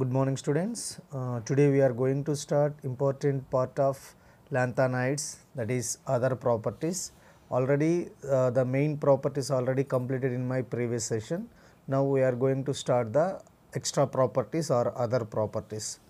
Good morning students. Uh, today we are going to start important part of lanthanides that is other properties. Already uh, the main properties already completed in my previous session. Now we are going to start the extra properties or other properties.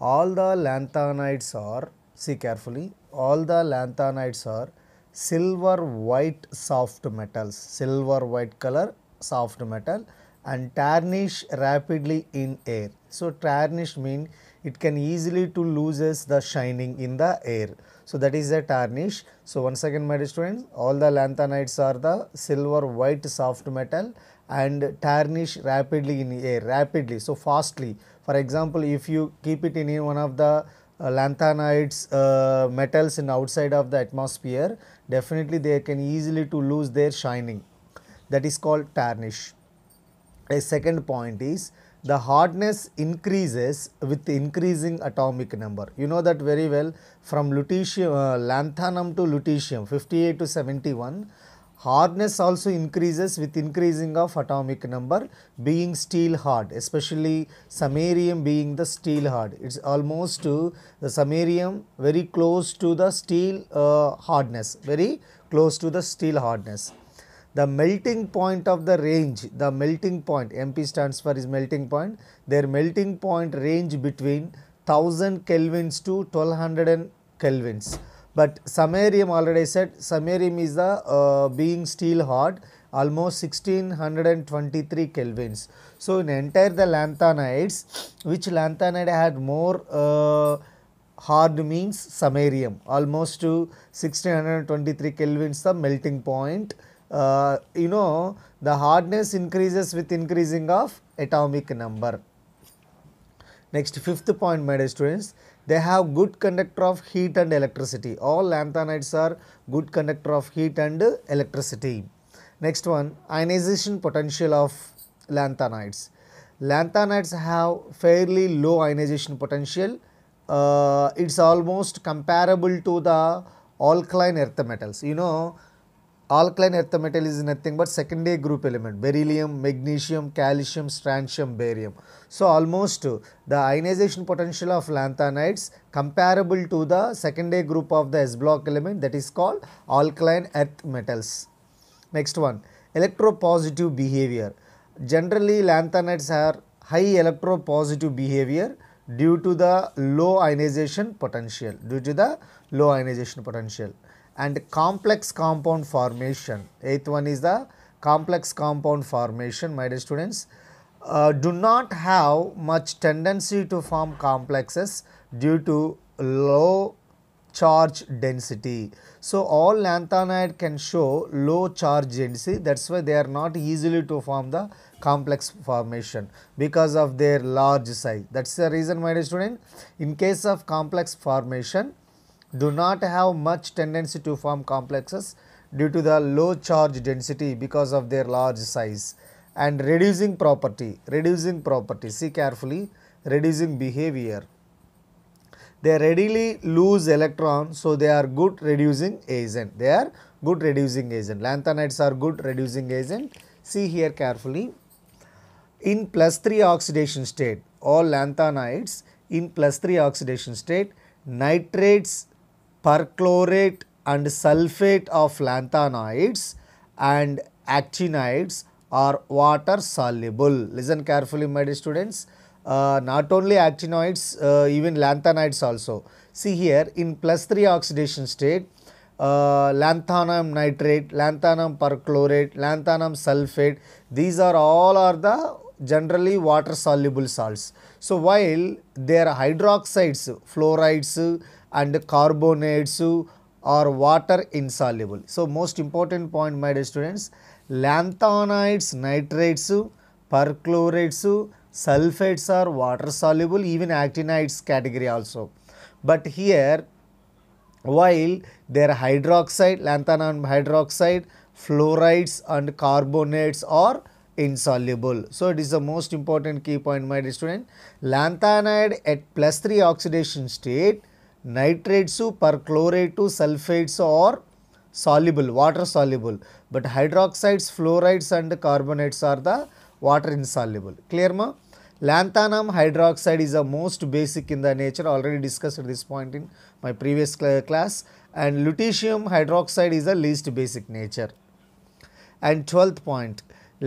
All the lanthanides are, see carefully, all the lanthanides are silver white soft metals, silver white color soft metal and tarnish rapidly in air. So, tarnish mean it can easily to loses the shining in the air. So, that is a tarnish. So, once again my students all the lanthanides are the silver white soft metal and tarnish rapidly in air rapidly. So, fastly for example, if you keep it in one of the uh, lanthanides uh, metals in outside of the atmosphere definitely they can easily to lose their shining that is called tarnish a second point is the hardness increases with increasing atomic number. You know that very well from lutetium, uh, lanthanum to lutetium 58 to 71, hardness also increases with increasing of atomic number being steel hard, especially samarium being the steel hard. It is almost to uh, the samarium very close to the steel uh, hardness, very close to the steel hardness the melting point of the range, the melting point, MP stands for is melting point, their melting point range between 1000 kelvins to 1200 kelvins. But samarium already said, samarium is the uh, being steel hot almost 1623 kelvins. So, in entire the lanthanides, which lanthanide had more uh, hard means samarium almost to 1623 kelvins the melting point uh, you know the hardness increases with increasing of atomic number. Next fifth point my dear students, they have good conductor of heat and electricity. All lanthanides are good conductor of heat and electricity. Next one, ionization potential of lanthanides. Lanthanides have fairly low ionization potential. Uh, it's almost comparable to the alkaline earth metals. You know, alkaline earth metal is nothing but secondary group element beryllium magnesium calcium strontium barium so almost the ionization potential of lanthanides comparable to the secondary group of the s block element that is called alkaline earth metals next one electropositive behavior generally lanthanides are high electropositive behavior due to the low ionization potential due to the low ionization potential and complex compound formation. Eighth one is the complex compound formation, my dear students. Uh, do not have much tendency to form complexes due to low charge density. So, all lanthanide can show low charge density that is why they are not easily to form the complex formation because of their large size. That is the reason my dear student in case of complex formation do not have much tendency to form complexes due to the low charge density because of their large size and reducing property, reducing property, see carefully, reducing behavior. They readily lose electron, so they are good reducing agent. They are good reducing agent. Lanthanides are good reducing agent. See here carefully. In plus 3 oxidation state, all lanthanides in plus 3 oxidation state, nitrates perchlorate and sulfate of lanthanides and actinides are water soluble. Listen carefully my dear students, uh, not only actinoids, uh, even lanthanides also. See here in plus 3 oxidation state, uh, lanthanum nitrate, lanthanum perchlorate, lanthanum sulfate, these are all are the generally water soluble salts. So, while their hydroxides, fluorides, and carbonates are water insoluble. So, most important point my dear students, lanthanides, nitrates, perchlorates, sulfates are water soluble even actinides category also. But here while their hydroxide, lanthanum hydroxide, fluorides and carbonates are insoluble. So, it is the most important key point my dear student. Lanthanide at plus 3 oxidation state nitrates perchlorate sulphides are soluble water soluble but hydroxides fluorides and carbonates are the water insoluble క్లియర్మా lanthanum hydroxide is a most basic in the nature already discussed this point in my previous class and lutetium hydroxide is a least basic nature and twelfth point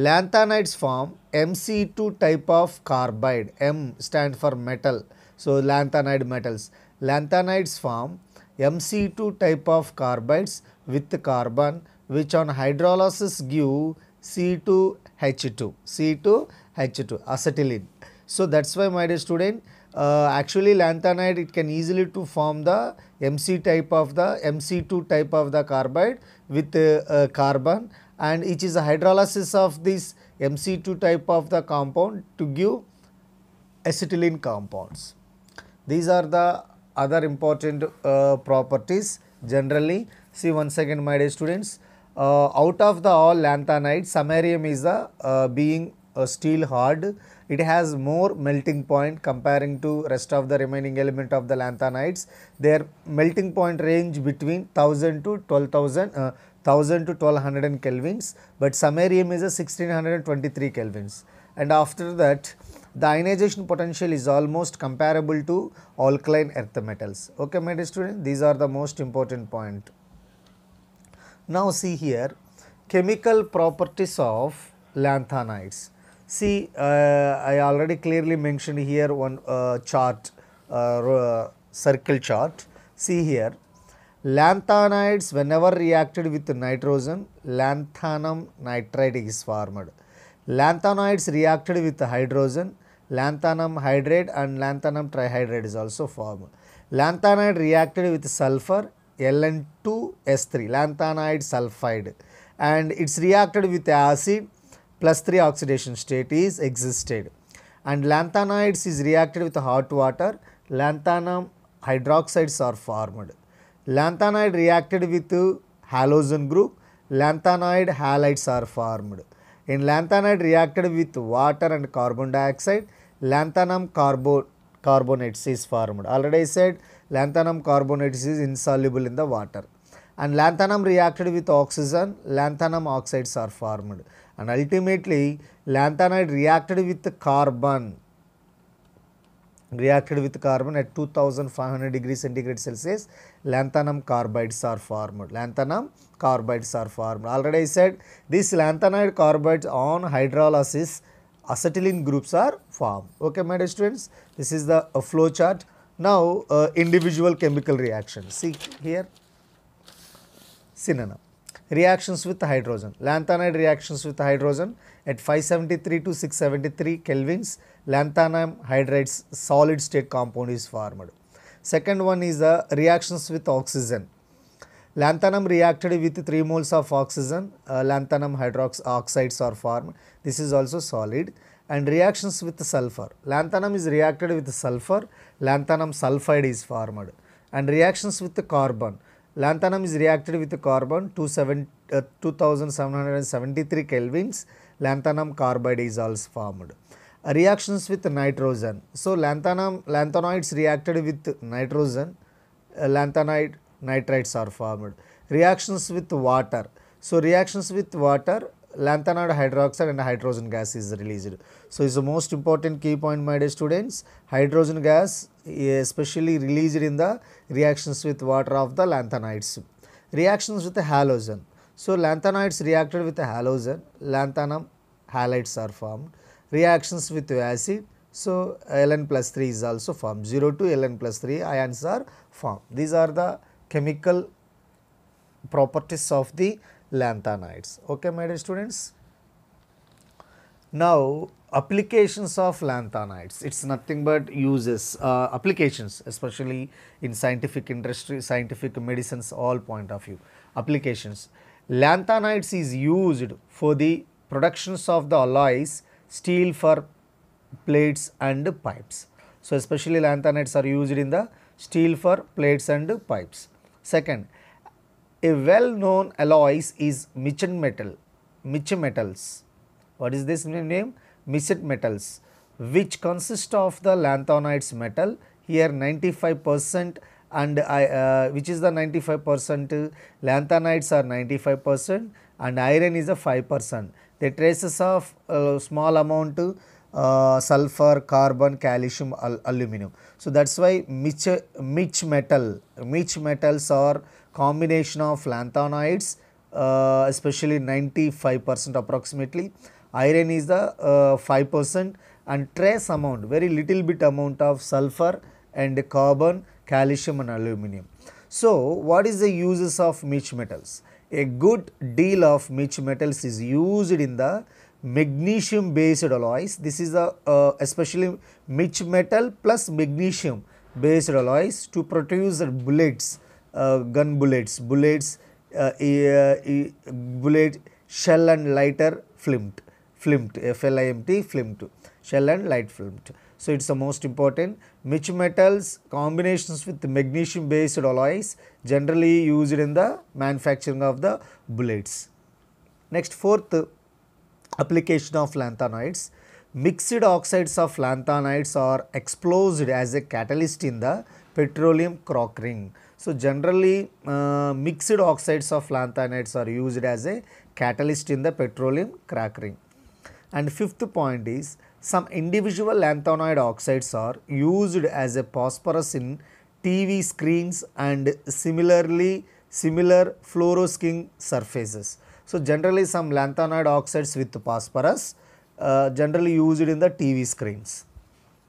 lanthanides form MC two type of carbide M stand for metal so lanthanide metals lanthanides form MC2 type of carbides with carbon which on hydrolysis give C2H2, C2H2 acetylene. So, that is why my dear student uh, actually lanthanide it can easily to form the MC type of the MC2 type of the carbide with uh, uh, carbon and it is a hydrolysis of this MC2 type of the compound to give acetylene compounds. These are the other important uh, properties generally see once again my dear students uh, out of the all lanthanides samarium is the uh, being steel hard it has more melting point comparing to rest of the remaining element of the lanthanides their melting point range between 1000 to 12000 uh, 1000 to 1200 kelvins but samarium is a 1623 kelvins and after that the ionization potential is almost comparable to alkaline earth metals. Okay, my dear student, these are the most important point. Now, see here chemical properties of lanthanides. See, uh, I already clearly mentioned here one uh, chart, uh, circle chart. See here, lanthanides whenever reacted with nitrogen, lanthanum nitride is formed. Lanthanides reacted with hydrogen, lanthanum hydride and lanthanum trihydrate is also formed. Lanthanide reacted with sulfur Ln2S3, lanthanide sulfide and it is reacted with acid plus 3 oxidation state is existed. And lanthanides is reacted with hot water, lanthanum hydroxides are formed. Lanthanide reacted with halogen group, lanthanide halides are formed. In lanthanide reacted with water and carbon dioxide, lanthanum carbo carbonates is formed. Already I said lanthanum carbonates is insoluble in the water. And lanthanum reacted with oxygen, lanthanum oxides are formed. And ultimately, lanthanide reacted with carbon reacted with carbon at 2500 degree centigrade Celsius, lanthanum carbides are formed. Lanthanum carbides are formed. Already I said these lanthanide carbides on hydrolysis acetylene groups are formed. Okay, my dear students, this is the uh, flow chart. Now, uh, individual chemical reactions. See here, synonym reactions with hydrogen. Lanthanide reactions with hydrogen at 573 to 673 kelvins, lanthanum hydrides, solid state compound is formed. Second one is the reactions with oxygen. Lanthanum reacted with 3 moles of oxygen, uh, lanthanum hydroxides are formed. This is also solid and reactions with sulfur. Lanthanum is reacted with sulfur, lanthanum sulfide is formed and reactions with carbon. Lanthanum is reacted with carbon 27, uh, 2773 kelvins. Lanthanum carbide is also formed. reactions with nitrogen. So, lanthanum, lanthanoids reacted with nitrogen, uh, lanthanide nitrites are formed. Reactions with water. So, reactions with water, lanthanoid hydroxide and hydrogen gas is released. So, it is the most important key point my dear students. Hydrogen gas eh, especially released in the reactions with water of the lanthanides. Reactions with the halogen. So, lanthanides reacted with the halogen, lanthanum halides are formed. Reactions with acid, so Ln plus 3 is also formed, 0 to Ln plus 3 ions are formed. These are the chemical properties of the lanthanides. Okay, my dear students. Now, applications of lanthanides, it is nothing but uses, uh, applications especially in scientific industry, scientific medicines all point of view, applications. Lanthanides is used for the productions of the alloys, steel for plates and pipes. So, especially lanthanides are used in the steel for plates and pipes. Second, a well-known alloys is Michen metal, Michen metals. What is this name? Michen metals, which consist of the lanthanides metal, here 95 percent and I, uh, which is the 95 percent, lanthanides are 95 percent and iron is a 5 percent. The traces of uh, small amount uh, sulfur, carbon, calcium, al aluminum. So, that is why Mich, Mich metal, Mich metals are combination of lanthanides uh, especially 95 percent approximately. Iron is the uh, 5 percent and trace amount very little bit amount of sulfur and carbon, calcium and aluminum. So, what is the uses of Mich metals? A good deal of Mich metals is used in the magnesium based alloys. This is a uh, especially Mich metal plus magnesium based alloys to produce bullets uh, gun bullets, bullets, uh, uh, bullet shell and lighter flint, flint, F-L-I-M-T, flint, shell and light flint. So, it is the most important. Rich metals combinations with magnesium based alloys generally used in the manufacturing of the bullets. Next fourth application of lanthanoids. Mixed oxides of lanthanides are exploded as a catalyst in the petroleum crock ring. So, generally uh, mixed oxides of lanthanides are used as a catalyst in the petroleum crackering. And fifth point is some individual lanthanoid oxides are used as a phosphorus in TV screens and similarly similar fluoroskin surfaces. So, generally some lanthanoid oxides with phosphorus uh, generally used in the TV screens.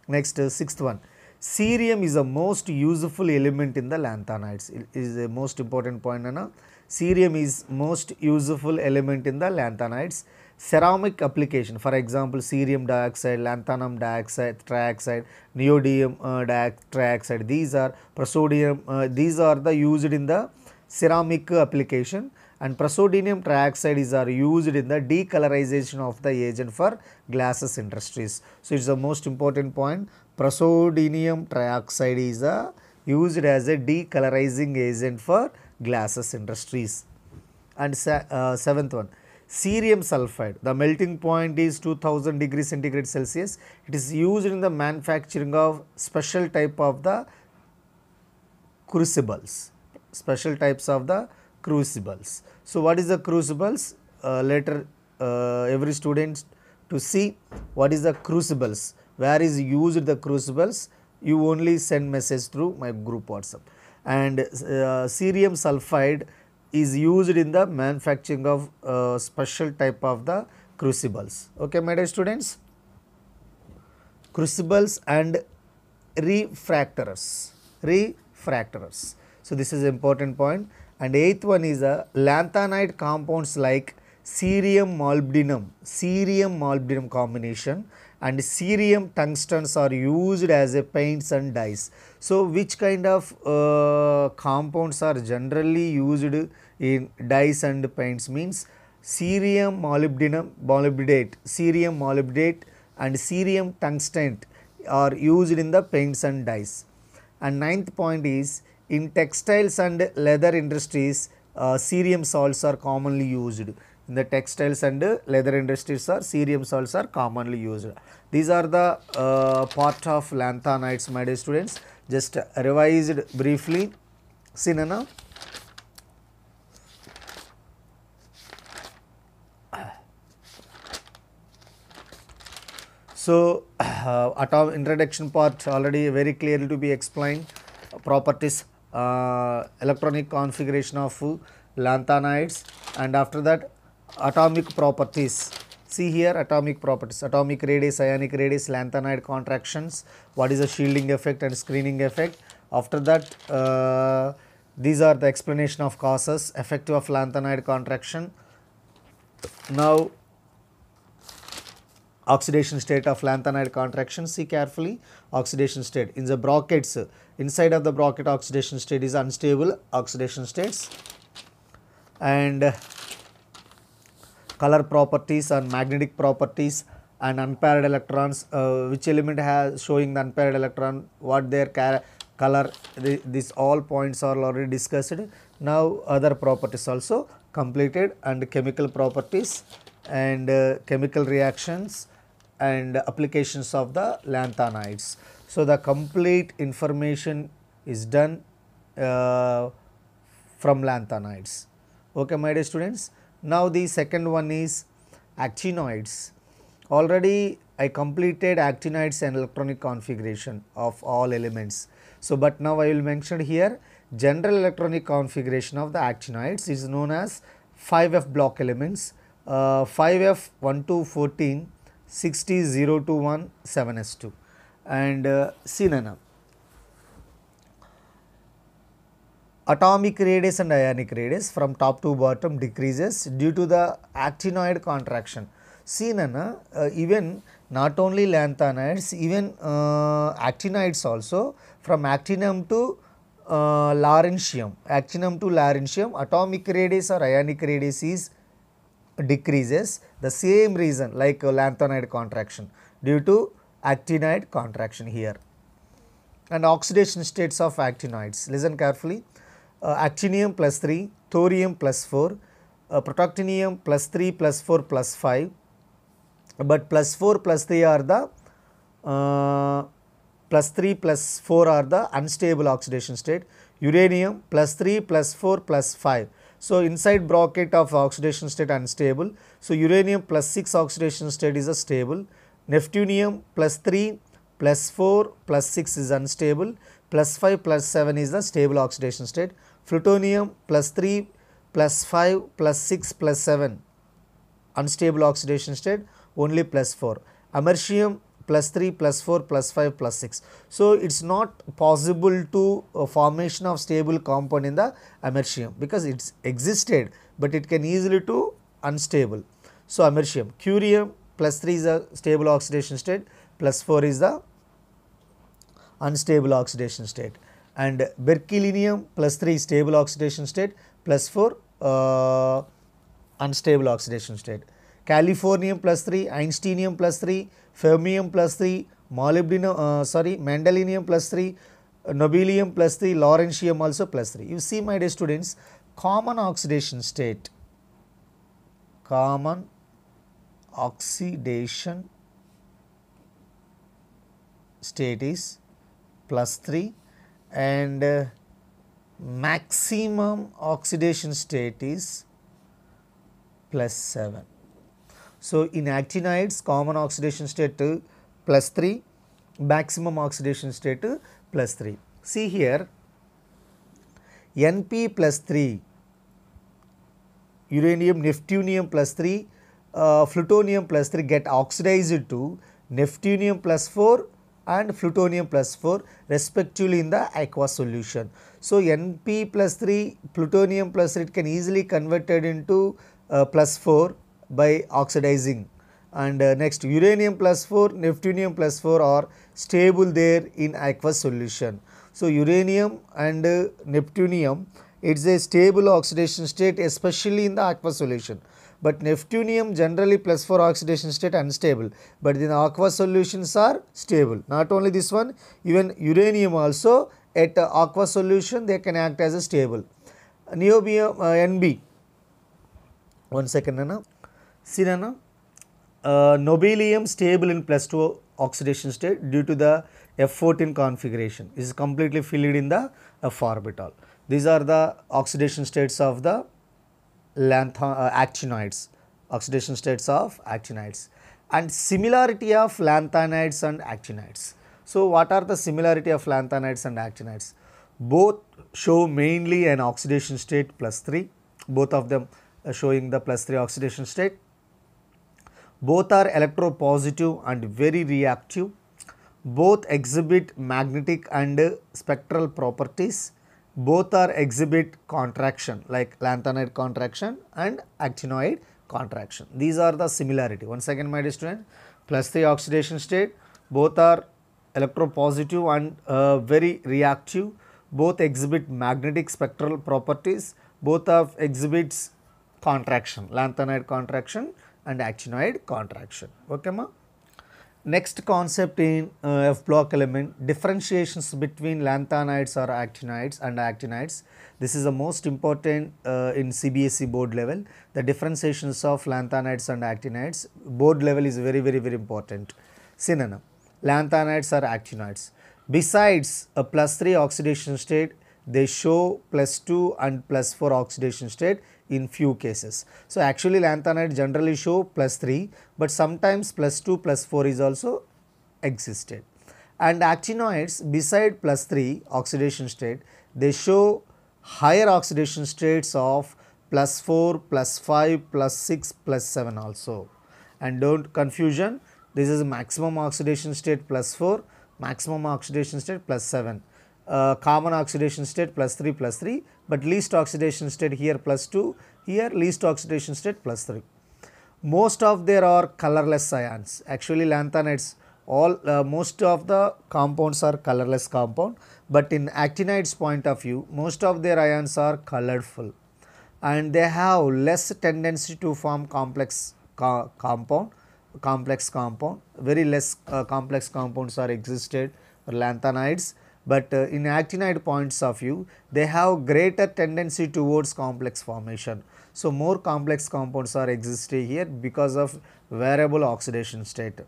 Next, uh, sixth one cerium is the most useful element in the lanthanides it is a most important point Anna. cerium is most useful element in the lanthanides ceramic application for example cerium dioxide lanthanum dioxide trioxide neodymium uh, trioxide these are prosodium uh, these are the used in the ceramic application and prosodium trioxide is are used in the decolorization of the agent for glasses industries so it's the most important point Prosodinium trioxide is a, used as a decolorizing agent for glasses industries. And se uh, seventh one, cerium sulfide. The melting point is 2000 degrees centigrade Celsius. It is used in the manufacturing of special type of the crucibles, special types of the crucibles. So, what is the crucibles? Uh, later uh, every student to see what is the crucibles where is used the crucibles you only send message through my group whatsapp and uh, cerium sulfide is used in the manufacturing of uh, special type of the crucibles okay my dear students crucibles and refractors refractors so this is important point and eighth one is a uh, lanthanide compounds like cerium molybdenum cerium molybdenum combination and cerium tungstens are used as a paints and dyes. So, which kind of uh, compounds are generally used in dyes and paints means cerium molybdenum molybdate, cerium molybdate and cerium tungsten are used in the paints and dyes. And ninth point is in textiles and leather industries uh, cerium salts are commonly used in the textiles and leather industries are cerium salts are commonly used. These are the uh, part of lanthanides my dear students just revised briefly Nana. So, uh, atom introduction part already very clearly to be explained properties uh, electronic configuration of lanthanides and after that atomic properties. See here atomic properties, atomic radius, ionic radius, lanthanide contractions, what is the shielding effect and screening effect. After that, uh, these are the explanation of causes, effective of lanthanide contraction. Now, oxidation state of lanthanide contraction, see carefully oxidation state. In the brackets inside of the brocket oxidation state is unstable oxidation states and color properties and magnetic properties and unpaired electrons uh, which element has showing the unpaired electron what their color the, all points are already discussed now other properties also completed and chemical properties and uh, chemical reactions and applications of the lanthanides so the complete information is done uh, from lanthanides okay my dear students now, the second one is actinoids. Already I completed actinoids and electronic configuration of all elements. So, but now I will mention here general electronic configuration of the actinoids is known as 5F block elements uh, 5F 1 to 14, 60, 0 to 1, 7S2 and uh, synana. Atomic radius and ionic radius from top to bottom decreases due to the actinoid contraction. See Nana, uh, even not only lanthanides, even uh, also from actinum to uh, actinium actinum to laurentium, atomic radius or ionic radius is decreases the same reason like lanthanide contraction due to actinide contraction here and oxidation states of actinoids. Listen carefully. Uh, actinium plus 3, thorium plus 4, uh, protactinium plus 3 plus 4 plus 5, but plus 4 plus 3 are the uh, plus 3 plus 4 are the unstable oxidation state, uranium plus 3 plus 4 plus 5. So, inside bracket of oxidation state unstable. So, uranium plus 6 oxidation state is a stable, neptunium plus 3 plus 4 plus 6 is unstable, plus 5 plus 7 is the stable oxidation state. Plutonium plus 3 plus 5 plus 6 plus 7 unstable oxidation state only plus 4. Americium plus 3 plus 4 plus 5 plus 6. So, it is not possible to uh, formation of stable compound in the americium because it's existed, but it can easily to unstable. So, americium curium plus 3 is a stable oxidation state plus 4 is the unstable oxidation state and berkelium plus 3 stable oxidation state plus 4 uh, unstable oxidation state. Californium plus 3, einsteinium plus 3, fermium plus 3, molybdenum uh, sorry mandalinium plus 3, nobelium plus 3, lawrencium also plus 3. You see my dear students common oxidation state, common oxidation state is plus 3 and uh, maximum oxidation state is plus 7. So, in actinides common oxidation state plus to 3, maximum oxidation state plus to 3. See here Np plus 3, uranium, neptunium plus 3, uh, plutonium plus 3 get oxidized to neptunium plus 4, and plutonium plus 4 respectively in the aqua solution. So, Np plus 3 plutonium plus 3 it can easily converted into uh, plus 4 by oxidizing and uh, next uranium plus 4 neptunium plus 4 are stable there in aqua solution. So, uranium and uh, neptunium it is a stable oxidation state especially in the aqua solution but neptunium generally plus 4 oxidation state unstable, but the aqua solutions are stable. Not only this one, even uranium also at uh, solution they can act as a stable. Niobium uh, NB, one second Nana, see Nana, uh, nobelium stable in plus 2 oxidation state due to the F14 configuration is completely filled in the F orbital. These are the oxidation states of the Lanthanides, uh, actinides, oxidation states of actinides and similarity of lanthanides and actinides. So, what are the similarity of lanthanides and actinides? Both show mainly an oxidation state plus 3, both of them uh, showing the plus 3 oxidation state. Both are electropositive and very reactive. Both exhibit magnetic and spectral properties both are exhibit contraction like lanthanide contraction and actinoid contraction. These are the similarity. Once again my dear student, plus 3 oxidation state, both are electropositive and uh, very reactive, both exhibit magnetic spectral properties, both of exhibits contraction, lanthanide contraction and actinoid contraction. Okay ma? Next concept in uh, F block element differentiations between lanthanides or actinides and actinides. This is the most important uh, in CBSE board level. The differentiations of lanthanides and actinides board level is very very very important. Synonym lanthanides are actinides. Besides a plus 3 oxidation state, they show plus 2 and plus 4 oxidation state in few cases. So, actually lanthanides generally show plus 3, but sometimes plus 2 plus 4 is also existed. And actinoids beside plus 3 oxidation state, they show higher oxidation states of plus 4, plus 5, plus 6, plus 7 also. And do not confusion, this is maximum oxidation state plus 4, maximum oxidation state plus 7 uh, common oxidation state plus 3 plus 3, but least oxidation state here plus 2, here least oxidation state plus 3. Most of there are colorless ions, actually lanthanides all uh, most of the compounds are colorless compound, but in actinides point of view most of their ions are colorful and they have less tendency to form complex co compound, complex compound, very less uh, complex compounds are existed for lanthanides but uh, in actinide points of view they have greater tendency towards complex formation. So, more complex compounds are existing here because of variable oxidation state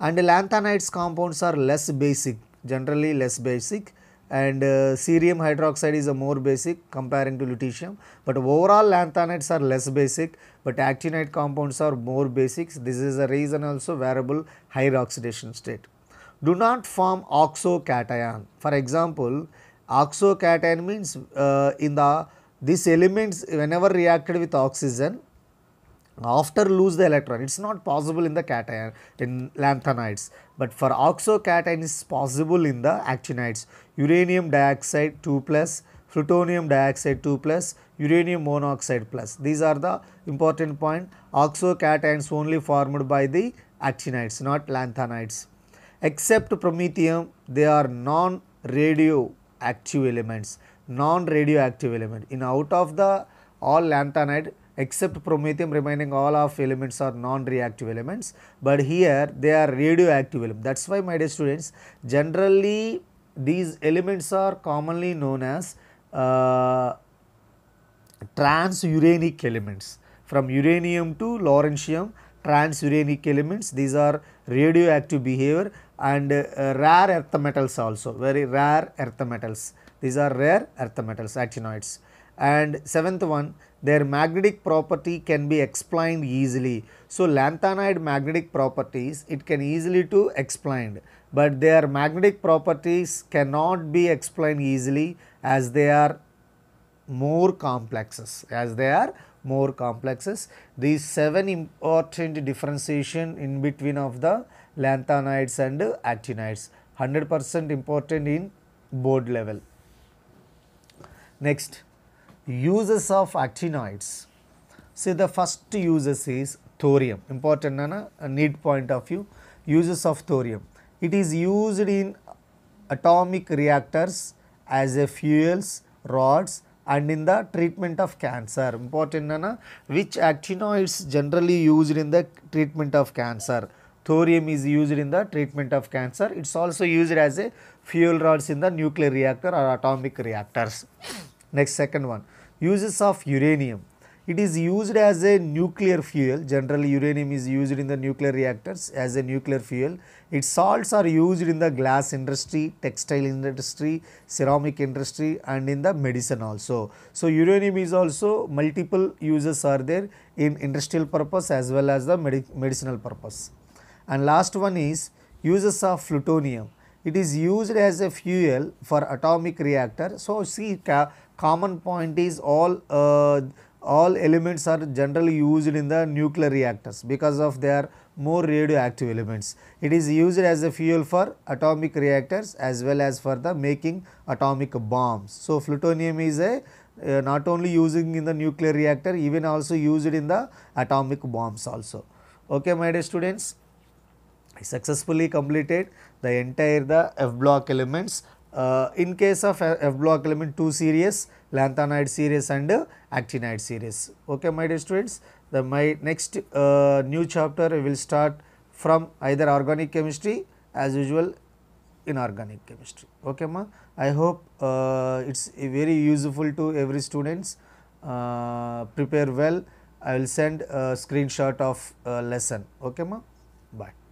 and lanthanides compounds are less basic generally less basic and uh, cerium hydroxide is a more basic comparing to lutetium, but overall lanthanides are less basic, but actinide compounds are more basics. This is a reason also variable higher oxidation state do not form oxocation. For example, oxocation means uh, in the these elements whenever reacted with oxygen after lose the electron it is not possible in the cation in lanthanides but for oxocation is possible in the actinides uranium dioxide 2 plus plutonium dioxide 2 plus uranium monoxide plus these are the important point oxocations only formed by the actinides not lanthanides Except promethium, they are non-radioactive elements, non-radioactive element. In out of the all lanthanide, except promethium remaining all of elements are non-reactive elements, but here they are radioactive elements. That is why my dear students, generally these elements are commonly known as uh, transuranic elements. From uranium to lawrencium, transuranic elements, these are radioactive behavior and uh, rare earth metals also very rare earth metals these are rare earth metals actinoids and seventh one their magnetic property can be explained easily. So, lanthanide magnetic properties it can easily to explained, but their magnetic properties cannot be explained easily as they are more complexes as they are more complexes. These seven important differentiation in between of the lanthanides and actinides 100 percent important in board level. Next uses of actinides. See the first uses is thorium important na, a need point of view uses of thorium. It is used in atomic reactors as a fuels, rods and in the treatment of cancer important na, which actinoids generally used in the treatment of cancer thorium is used in the treatment of cancer. It is also used as a fuel rods in the nuclear reactor or atomic reactors. Next second one, uses of uranium. It is used as a nuclear fuel. Generally, uranium is used in the nuclear reactors as a nuclear fuel. Its salts are used in the glass industry, textile industry, ceramic industry and in the medicine also. So, uranium is also multiple uses are there in industrial purpose as well as the medicinal purpose. And last one is uses of plutonium. It is used as a fuel for atomic reactor. So, see common point is all uh, all elements are generally used in the nuclear reactors because of their more radioactive elements. It is used as a fuel for atomic reactors as well as for the making atomic bombs. So, plutonium is a uh, not only using in the nuclear reactor even also used in the atomic bombs also. Okay my dear students. I successfully completed the entire the F block elements. Uh, in case of F block element 2 series, lanthanide series and actinide series. Okay, my dear students, the my next uh, new chapter we will start from either organic chemistry as usual inorganic chemistry. Okay, ma. I hope uh, it's very useful to every students. Uh, prepare well. I will send a screenshot of uh, lesson. Okay, ma. Bye.